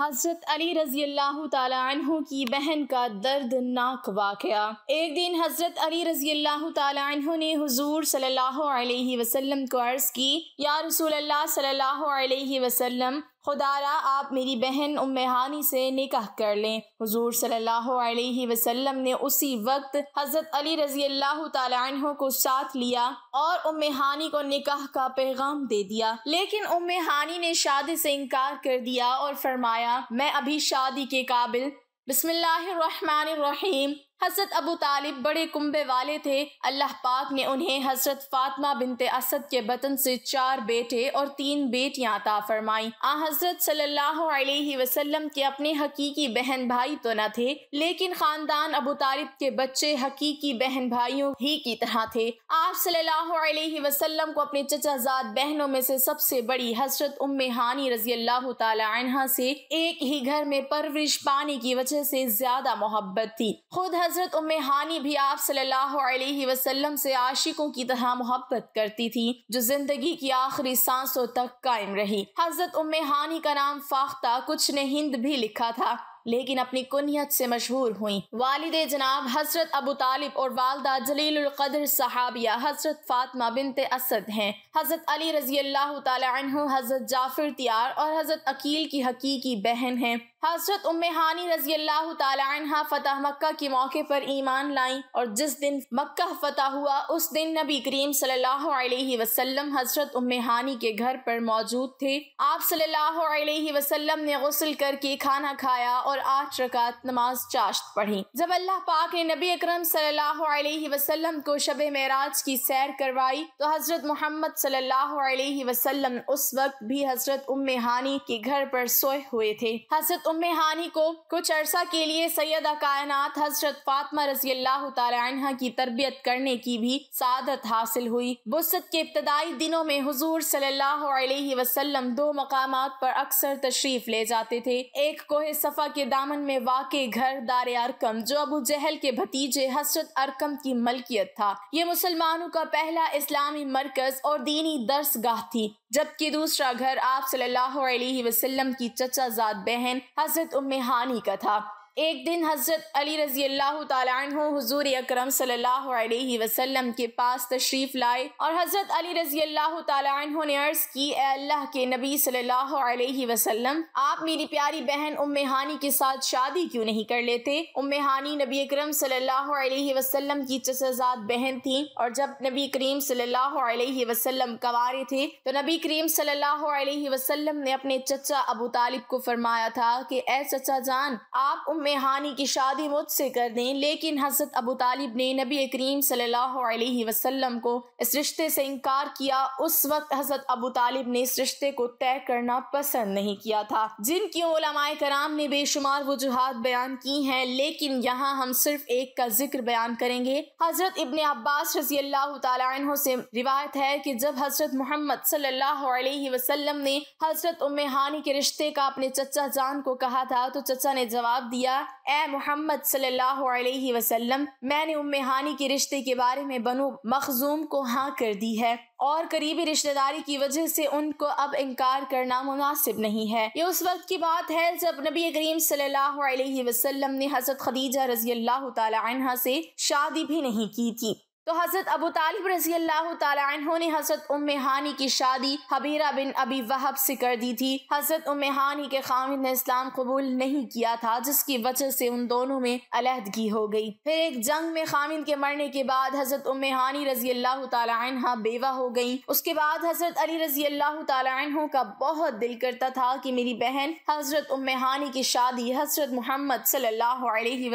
हजरत अली रजी अल्लाह तु की बहन का दर्दनाक वाक़ एक दिन हजरत अली रजी अल्लाह तु ने हजूर सल्लाम को अर्ज़ की या रसूल अल्लाह खुदारा आप मेरी बहन उम्मेहानी से निकाह कर लें हुजूर सल्लल्लाहु अलैहि वसल्लम ने उसी वक्त हज़रत अली रजी अल्लाह को साथ लिया और उम्मेहानी को निकाह का पैगाम दे दिया लेकिन उम्मेहानी ने शादी से इनकार कर दिया और फरमाया मैं अभी शादी के काबिल बसमीम हजरत अबू तालिब बड़े कुंबे वाले थे अल्लाह पाक ने उन्हें हजरत फातमा बिनते असद के बतन से चार बेटे और तीन बेटियां ता फरमाई आ हजरत सल्लल्लाहु अलैहि वसल्लम के अपने हकीकी बहन भाई तो न थे लेकिन खानदान अबू तालिब के बच्चे हकीकी बहन भाइयों ही की तरह थे आप सल्लल्लाहु अलैहि वसल्लम को अपने चचाजाद बहनों में से सबसे बड़ी हजरत उम्म हानी रजी अल्लाह तहा से एक ही घर में परवरिश पाने की वजह से ज्यादा मोहब्बत थी खुद हज़रत उम्मे हानी भी आप सल्लल्लाहु अलैहि वसल्लम से आशिकों की तरह मोहब्बत करती थी जो जिंदगी की आखिरी सांसों तक कायम रही हज़रत उम्मे हानी का नाम फाख्ता कुछ ने हिंद भी लिखा था लेकिन अपनी कुनियत से मशहूर हुई वालिद जनाब हजरत अबू तालिब और वालदा जलील कदर सहाबिया हजरत फातमा बिनते असद हैं हजरत अली रजी अल्लाह तु हजरत जाफिर तियार और हजरत अकील की हकीकी बहन हैं हजरत उम्मानी रजी अल्लाह तला फ़तह मक्का के मौके पर ईमान लाई और जिस दिन मक्का फ़तह हुआ उस दिन नबी करीम सल्लल्लाहु अलैहि वसल्लम हजरत उम्मानी के घर पर मौजूद थे आप सल्लल्लाहु अलैहि वसल्लम ने गसल करके खाना खाया और आठ रकात नमाज चाश्त पढ़ी जब अल्लाह पाक ने नबी अक्रम सल्लल्लाहु अलैहि वसल्लम को शब महराज की सैर करवाई तो हजरत मोहम्मद सल्लल्लाहु अलैहि वसल्लम उस वक्त भी हजरत उम्मानी के घर पर सोए हुए थे हजरत उम्म हानी को कुछ अरसा के लिए सैयद कायनात हजरत फातमा रजी अल्लाह तह की तरबियत करने की भी सादत हासिल हुई बुसत के इब्तदाई दिनों में हजूर सल्लल्लाहु अलैहि वसल्लम दो मकाम पर अक्सर तशरीफ ले जाते थे एक कोहे सफा के दामन में वाक़ घर दार अरकम जो अबू जहल के भतीजे हसरत अरकम की मलकियत था ये मुसलमानों का पहला इस्लामी मरकज और दीनी दर्स गाह थी जबकि दूसरा घर आप सल्लल्लाहु अलैहि वसल्लम की चचा जात बहन हजरत उम हानी का था एक दिन हज़रत अली रज़ी अल्लाह तु हजूर अक्रम सम के पास तशरीफ़ लाए और हज़रत अली रज़ी अल्लाह तु ने अर्ज़ की अल्लाह के नबी सल्लल्लाहु अलैहि वसल्लम आप मेरी प्यारी बहन उम्म हानी के साथ शादी क्यों नहीं कर लेते उम्म हानी नबी अक्रम सल्लल्लाहु की चचजात बहन थी और जब नबी करीम सल्लल्लाहु अलैहि थे तो नबी करीम सल्लल्लाहु ने अपने चचा अबू तालिब को फरमाया था कि ए चचा जान आप उम में हानि की शादी मुझसे कर दें लेकिन हज़रत अबू तालिब ने नबी करीम सल्लल्लाहु अलैहि वसल्लम को इस रिश्ते से इनकार किया उस वक्त हज़रत अबू तालिब ने इस रिश्ते को तय करना पसंद नहीं किया था जिनकी ओलमाए कराम ने बेशुमार वजूहत बयान की हैं लेकिन यहाँ हम सिर्फ एक का जिक्र बयान करेंगे हज़रत इबन अब्बास रजी अल्लाह तु से रिवायत है की जब हज़रत मोहम्मद सल्लल्लाहु अलैहि वसल्लम ने हज़रत उम्म हानी के रिश्ते का अपने चचा जान को कहा था तो चचा ने जवाब दिया किया ए मोहम्मद सल्लल्लाहु अलैहि वसल्लम मैंने उम्म हानि के रिश्ते के बारे में बनु मखजूम को हाँ कर दी है और करीबी रिश्तेदारी की वजह से उनको अब इनकार करना मुनासिब नहीं है ये उस वक्त की बात है जब नबी करीम सल्लल्लाहु अलैहि वसल्लम ने हजरत खदीजा रजी अल्लाह तला से शादी भी नहीं की थी तो हज़रत अबू तालिब रजी अल्लाह तु ने हज़रत उम हानी की शादी हबीरा बिन अबी वहब से कर दी थी हज़रत उम हानी के खामिद ने इस्लाम कबूल नहीं किया था जिसकी वजह से उन दोनों में अलहदगी हो गई फिर एक जंग में खामिद के मरने के बाद हज़रत उम हानी रजी अल्लाह तहा बेवा हो गई उसके बाद हज़रत अली रजी अल्लाह तु का बहुत दिल करता था कि मेरी बहन हज़रत उम हानी की शादी हज़रत मोहम्मद सल्ला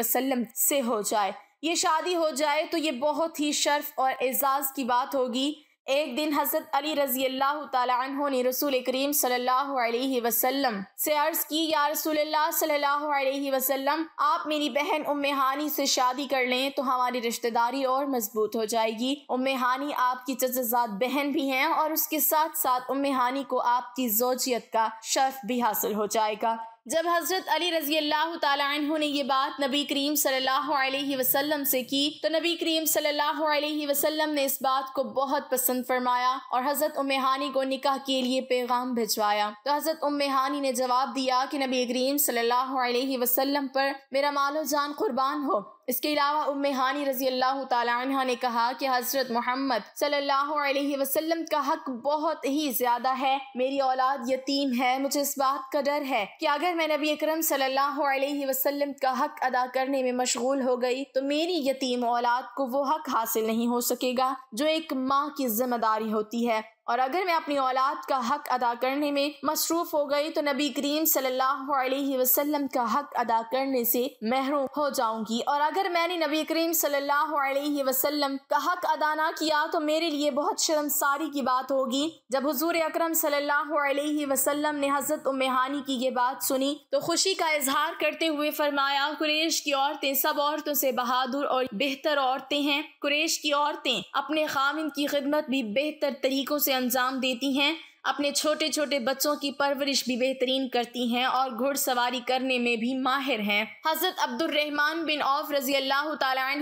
वसलम से हो जाए ये शादी हो जाए तो ये बहुत ही शर्फ और एज़ाज़ की बात होगी एक दिन हज़रत अली रजी अल्लाह तहों ने रसूल करीम सल्लल्लाहु अलैहि वसल्लम से अर्ज़ की या रसूल सल्लल्लाहु अलैहि वसल्लम आप मेरी बहन उम्म हानी से शादी कर लें तो हमारी रिश्तेदारी और मजबूत हो जाएगी उम्म हानी आपकी चचजात बहन भी हैं और उसके साथ साथ उम्म हानी को आपकी जोजियत का शर्फ भी हासिल हो जाएगा जब हज़रत अली रजी अल्लाह तु ने ये बात नबी करीम सल्लल्लाहु अलैहि वसल्लम से की तो नबी करीम सल्लल्लाहु अलैहि वसल्लम ने इस बात को बहुत पसंद फरमाया और हज़रत उम्मेहानी को निकाह के लिए पैगाम भिजवाया तो हज़रत उम्मेहानी ने जवाब दिया कि नबी करीम सल्लल्लाहु अलैहि वसल्लम पर मेरा मालो जान कुर्बान हो इसके अलावा उम हानी रजी अल्लाह तहा ने कहा कि हज़रत मोहम्मद सल्लल्लाहु अलैहि वसल्लम का हक बहुत ही ज़्यादा है मेरी औलाद यतीम है मुझे इस बात का डर है कि अगर मैं नबी अकरम सल्लल्लाहु अलैहि वसल्लम का हक अदा करने में मशगूल हो गई तो मेरी यतीम औलाद को वो हक हासिल नहीं हो सकेगा जो एक माँ की जिम्मेदारी होती है और अगर मैं अपनी औलाद का हक अदा करने में मसरूफ़ हो गई तो नबी करीम सल्लल्लाहु अलैहि वसल्लम का हक अदा करने से महरूम हो जाऊंगी और अगर मैंने नबी करीम सल्लल्लाहु अलैहि वसल्लम का हक अदा ना किया तो मेरे लिए बहुत शर्मसारी की बात होगी जब हुजूर अकरम सल्लल्लाहु अलैहि वसल्लम ने हज़रत उम्मेहानी की ये बात सुनी तो खुशी का इजहार करते हुए फरमाया कुरेश की औरतें सब औरतों से बहादुर और बेहतर औरतें हैं कुरेश की औरतें अपने खामिन की खिदमत भी बेहतर तरीक़ों से अंजाम देती हैं अपने छोटे छोटे बच्चों की परवरिश भी बेहतरीन करती हैं और घुड़सवारी करने में भी माहिर हैं हजरत अब्दुलरहमान बिन औफ रजी अल्लाह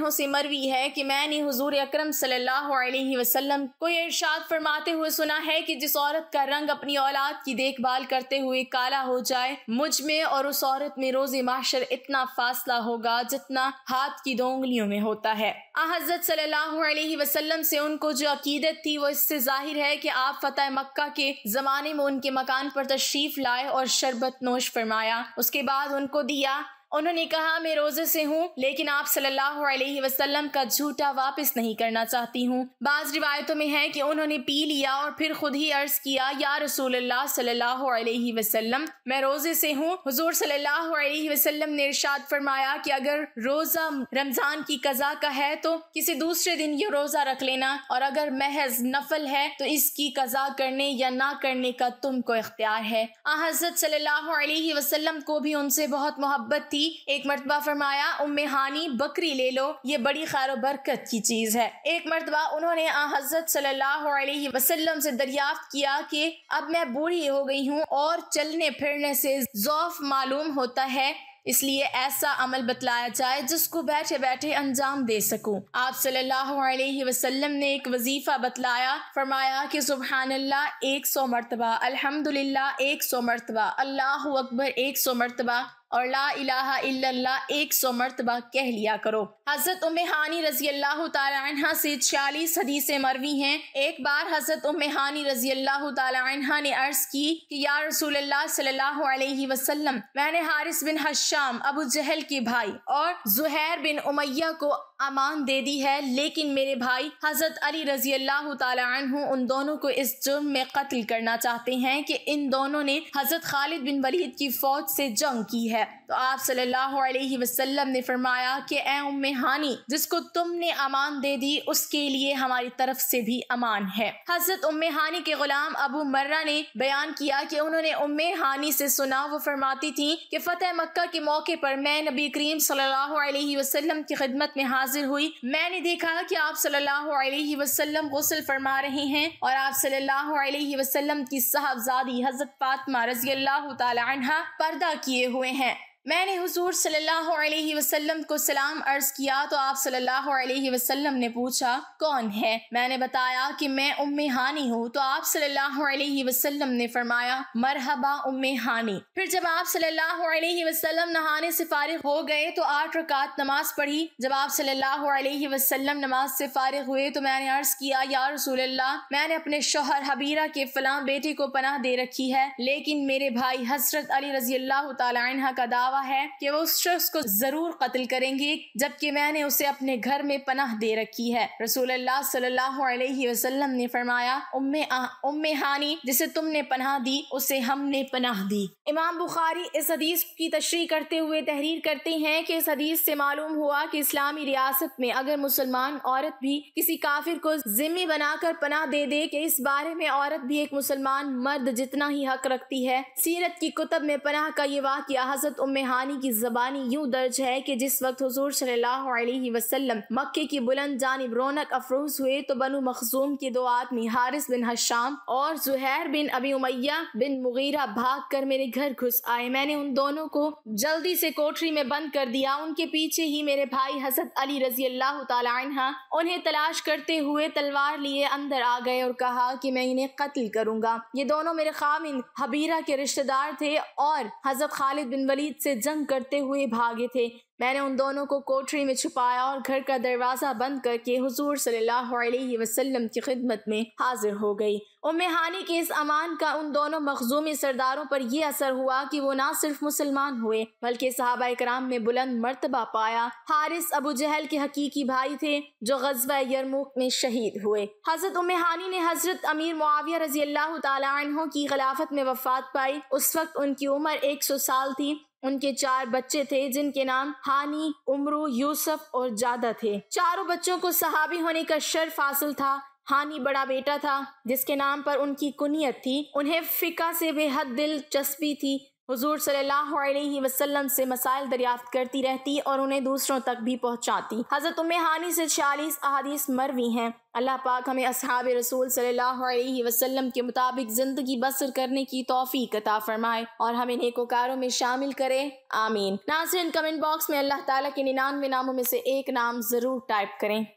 तु से मरवी है कि मैंने हजूर अक्रम वसल्लम को यह इर्शाद फरमाते हुए सुना है कि जिस औरत का रंग अपनी औलाद की देखभाल करते हुए काला हो जाए मुझ में और उस औरत में रोजे माशर इतना फासला होगा जितना हाथ की दो उंगलियों में होता है आ हजरत सल्लाम अलैहि से उनको जो अकीदत थी वो इससे जाहिर है कि आप फतेह मक्का के के ज़माने में उनके मकान पर तशरीफ़ लाए और शरबत नोश फरमाया उसके बाद उनको दिया उन्होंने कहा मैं रोजे से हूँ लेकिन आप सल्लल्लाहु अलैहि वसल्लम का झूठा वापस नहीं करना चाहती हूँ बाज रिवायतों में है कि उन्होंने पी लिया और फिर खुद ही अर्ज किया या रसूल सल्लल्लाहु अलैहि वसल्लम मैं रोजे से हूँ हजूर सल्लल्लाहु अलैहि वसल्लम ने इरशाद फरमाया कि अगर रोजा रमजान की कजा का है तो किसी दूसरे दिन ये रोजा रख लेना और अगर महज नफल है तो इसकी कजा करने या ना करने का तुमको इख्तियार है हजरत सल्लल्लाहु अलैहि वसल्लम को भी उनसे बहुत मोहब्बत थी एक मरतबा फरमाया उम्म हानी बकरी ले लो ये बड़ी खैर बरकत की चीज़ है एक मरतबा उन्होंने हज़रत सल्लल्लाहु अलैहि वसल्लम से दरियाफ्त किया कि अब मैं बूढ़ी हो गई हूँ और चलने फिरने से ज़ौफ मालूम होता है इसलिए ऐसा अमल बतलाया जाए जिसको बैठे बैठे अंजाम दे सकूं। आप सल्लल्लाहु अलैहि वसल्लम ने एक वजीफा बतलाया फरमाया कि सुबहान अल्लाह एक सौ मरतबा अल्हम्दुलिल्लाह एक सौ मरतबा अल्लाह अकबर एक सौ मरतबा और ला इलाहा इल्लल्लाह एक सौ मरतबा कह लिया करो हजरत उम्मानी रजी अल्लाह तहा से छियालीस हदीसें मरवी हैं एक बार हजरत उम्मानी रजी अल्लाह तहा ने अर्ज की कि या रसूल सल्लल्लाहु अलैहि वसल्लम मैंने हारिस बिन हशाम अबू जहल के भाई और जुहैर बिन उमैया को अमान दे दी है लेकिन मेरे भाई हजरत अली रजी अल्लाह तु उन दोनों को इस जुर्म में कत्ल करना चाहते हैं कि इन दोनों ने हजरत खालिद बिन वलीद की फौज से जंग की है है तो आप सल्लल्लाहु अलैहि वसल्लम ने फरमाया कि ए उम्मे हानी जिसको तुमने अमान दे दी उसके लिए हमारी तरफ से भी अमान है हजरत उम्मे हानी के गुलाम अबू मर्रा ने बयान किया कि उन्होंने उम्मे हानी से सुना वो फरमाती थी कि फतेह मक्का के मौके पर मैं नबी करीम सल्लल्लाहु अलैहि वसल्लम की खिदमत में हाजिर हुई मैंने देखा कि आप सल्लल्लाहु अलैहि वसल्लम गसल फरमा रहे हैं और आप सल्लल्लाहु अलैहि वसल्लम की साहबजादी हजरत फातमा रजी अल्लाह तला पर्दा किए हुए हैं मैंने हुजूर सल्लल्लाहु अलैहि वसल्लम को सलाम अर्ज़ किया तो आप सल्लल्लाहु अलैहि वसल्लम ने पूछा कौन है मैंने बताया कि मैं उम्मे हानी हूँ तो आप सल्लल्लाहु अलैहि वसल्लम ने फरमाया मरहबा उम्मे हानी फिर जब आप सल्लल्लाहु अलैहि वसल्लम नहाने से फारिग हो गए तो आठ रकात नमाज पढ़ी जब आप सल्लल्लाहु अलैहि वसल्लम नमाज से फारिग हुए तो मैंने अर्ज किया या रसूल अल्लाह मैंने अपने शोहर हबीरा के फलां बेटे को पनाह दे रखी है लेकिन मेरे भाई हसरत अली रजी अल्लाह तला का दावा दावा है कि वो उस शख्स को जरूर कत्ल करेंगे जबकि मैंने उसे अपने घर में पनाह दे रखी है रसूल सल्लल्लाहु अलैहि वसल्लम ने फरमाया उम्मे उम्मे हानी जिसे तुमने पनाह दी उसे हमने पनाह दी इमाम बुखारी इस हदीस की तशरी करते हुए तहरीर करते हैं कि इस हदीस से मालूम हुआ कि इस्लामी रियासत में अगर मुसलमान औरत भी किसी काफिर को जिम्मे बनाकर पनाह दे दे कि इस बारे में औरत भी एक मुसलमान मर्द जितना ही हक रखती है सीरत की कुतब में पनाह का ये वाक्य हजरत उम्मे सनहानी की जबानी यूं दर्ज है कि जिस वक्त हजूर अलैहि वसल्लम मक्के की बुलंद जानब रौनक अफरोज हुए तो बनु मखजूम के दो आदमी हारिस बिन हशाम और जुहैर बिन अभी उमैया बिन मुगीरा भाग कर मेरे घर घुस आए मैंने उन दोनों को जल्दी से कोठरी में बंद कर दिया उनके पीछे ही मेरे भाई हसद अली रजी अल्लाह तला उन्हें तलाश करते हुए तलवार लिए अंदर आ गए और कहा कि मैं इन्हें कत्ल करूंगा ये दोनों मेरे खामिन हबीरा के रिश्तेदार थे और हजरत खालिद बिन वलीद से जंग करते हुए भागे थे मैंने उन दोनों को कोठरी में छुपाया और घर का दरवाज़ा बंद करके हुजूर सल्लल्लाहु अलैहि वसल्लम की खिदमत में हाजिर हो गई उम्हानी के इस अमान का उन दोनों मखजूमी सरदारों पर यह असर हुआ कि वो ना सिर्फ मुसलमान हुए बल्कि सहाबा कराम में बुलंद मर्तबा पाया हारिस अबू जहल के हकीकी भाई थे जो गजवा यरमूक में शहीद हुए हजरत हानी ने हजरत अमीर मुआविया रजी अल्लाह तहों की खिलाफत में वफात पाई उस वक्त उनकी उम्र एक सौ साल थी उनके चार बच्चे थे जिनके नाम हानी उमरू यूसुफ और जादा थे चारों बच्चों को सहाबी होने का शर्फ हासिल था हानी बड़ा बेटा था जिसके नाम पर उनकी कुनियत थी उन्हें फिका से बेहद दिलचस्पी थी हजूर सल्लल्लाहु अलैहि वसल्लम से मसाइल दरियाफ्त करती रहती और उन्हें दूसरों तक भी पहुँचाती हज़रत हानी से छियालीस अहादीस मरवी हैं अल्लाह पाक हमें असहाब रसूल सल्लल्लाहु अलैहि वसल्लम के मुताबिक ज़िंदगी बसर करने की तोफ़ी कता फरमाए और हमें नेकोकारों में शामिल करें आमीन नाजरन कमेंट बॉक्स में अल्लाह ताला के निन्यानवे नामों में से एक नाम ज़रूर टाइप करें